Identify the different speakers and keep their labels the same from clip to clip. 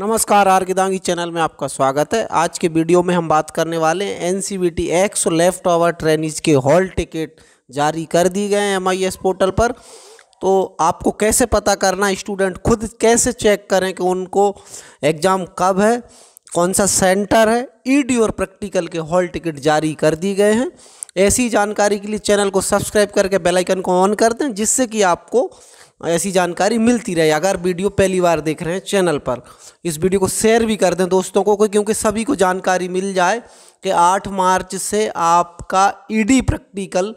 Speaker 1: नमस्कार are Dangi channel में आपका स्वागत है आज के वीडियो में हम बात करने वाले हैं N C B T X left over trainees के हॉल टिकट जारी कर दिए गए हैं एम आई एस पोर्टल पर तो आपको कैसे पता करना स्टूडेंट खुद कैसे चेक करें कि उनको एग्ज़ाम कब है कौन सा सेंटर है ई e डी और प्रैक्टिकल के हॉल टिकट जारी कर दिए गए हैं ऐसी जानकारी के लिए चैनल को सब्सक्राइब करके बेल आइकन को ऑन कर दें जिससे कि आपको ऐसी जानकारी मिलती रहे अगर वीडियो पहली बार देख रहे हैं चैनल पर इस वीडियो को शेयर भी कर दें दोस्तों को क्योंकि सभी को जानकारी मिल जाए कि 8 मार्च से आपका ईडी प्रैक्टिकल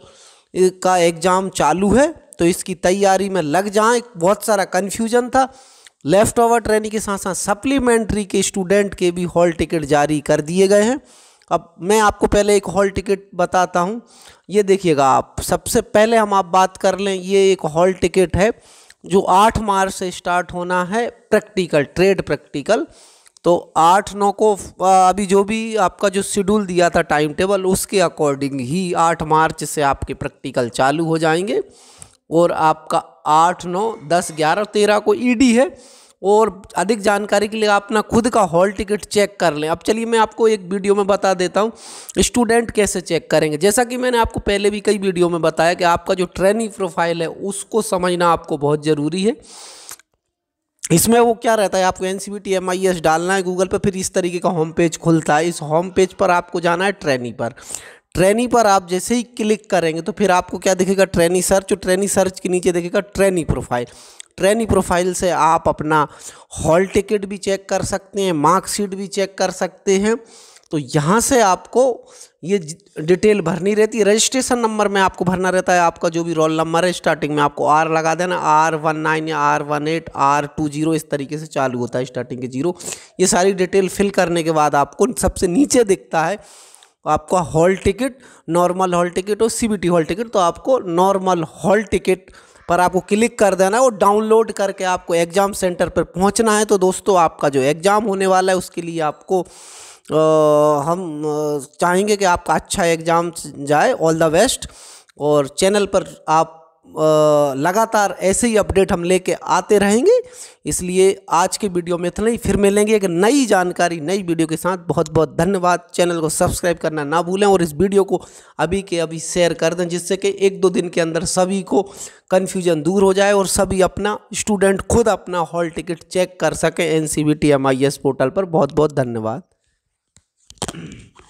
Speaker 1: का एग्ज़ाम चालू है तो इसकी तैयारी में लग जाएं बहुत सारा कन्फ्यूजन था लेफ्ट ओवर ट्रेनिंग के साथ साथ सप्लीमेंट्री के स्टूडेंट के भी हॉल टिकट जारी कर दिए गए हैं अब मैं आपको पहले एक हॉल टिकट बताता हूँ ये देखिएगा आप सबसे पहले हम आप बात कर लें ये एक हॉल टिकट है जो आठ मार्च से स्टार्ट होना है प्रैक्टिकल ट्रेड प्रैक्टिकल तो आठ नौ को अभी जो भी आपका जो शेड्यूल दिया था टाइम टेबल उसके अकॉर्डिंग ही आठ मार्च से आपके प्रैक्टिकल चालू हो जाएंगे और आपका आठ नौ दस ग्यारह तेरह को ईडी है और अधिक जानकारी के लिए आप अपना खुद का हॉल टिकट चेक कर लें अब चलिए मैं आपको एक वीडियो में बता देता हूँ स्टूडेंट कैसे चेक करेंगे जैसा कि मैंने आपको पहले भी कई वीडियो में बताया कि आपका जो ट्रेनिंग प्रोफाइल है उसको समझना आपको बहुत ज़रूरी है इसमें वो क्या रहता है आपको N C B T M I S डालना है गूगल पर फिर इस तरीके का होम पेज खुलता है इस होम पेज पर आपको जाना है ट्रेनी पर ट्रेनी पर आप जैसे ही क्लिक करेंगे तो फिर आपको क्या दिखेगा ट्रेनी सर्च और ट्रेनी सर्च के नीचे देखेगा ट्रेनी प्रोफाइल ट्रेनी प्रोफाइल से आप अपना हॉल टिकट भी चेक कर सकते हैं मार्कशीट भी चेक कर सकते हैं तो यहाँ से आपको ये डिटेल भरनी रहती है रजिस्ट्रेशन नंबर में आपको भरना रहता है आपका जो भी रोल नंबर है स्टार्टिंग में आपको आर लगा देना आर वन नाइन या R one eight R two zero इस तरीके से चालू होता है स्टार्टिंग के जीरो ये सारी डिटेल फिल करने के बाद आपको सबसे नीचे दिखता है आपका hall ticket normal hall ticket और सी हॉल टिकट तो आपको नॉर्मल हॉल टिकट पर आपको क्लिक कर देना है और डाउनलोड करके आपको एग्ज़ाम सेंटर पर पहुंचना है तो दोस्तों आपका जो एग्ज़ाम होने वाला है उसके लिए आपको आ, हम चाहेंगे कि आपका अच्छा एग्ज़ाम जाए ऑल द बेस्ट और चैनल पर आप लगातार ऐसे ही अपडेट हम लेके आते रहेंगे इसलिए आज के वीडियो में इतना ही फिर मिलेंगे एक नई जानकारी नई वीडियो के साथ बहुत बहुत धन्यवाद चैनल को सब्सक्राइब करना ना भूलें और इस वीडियो को अभी के अभी शेयर कर दें जिससे कि एक दो दिन के अंदर सभी को कन्फ्यूजन दूर हो जाए और सभी अपना स्टूडेंट खुद अपना हॉल टिकट चेक कर सकें एन सी पोर्टल पर बहुत बहुत धन्यवाद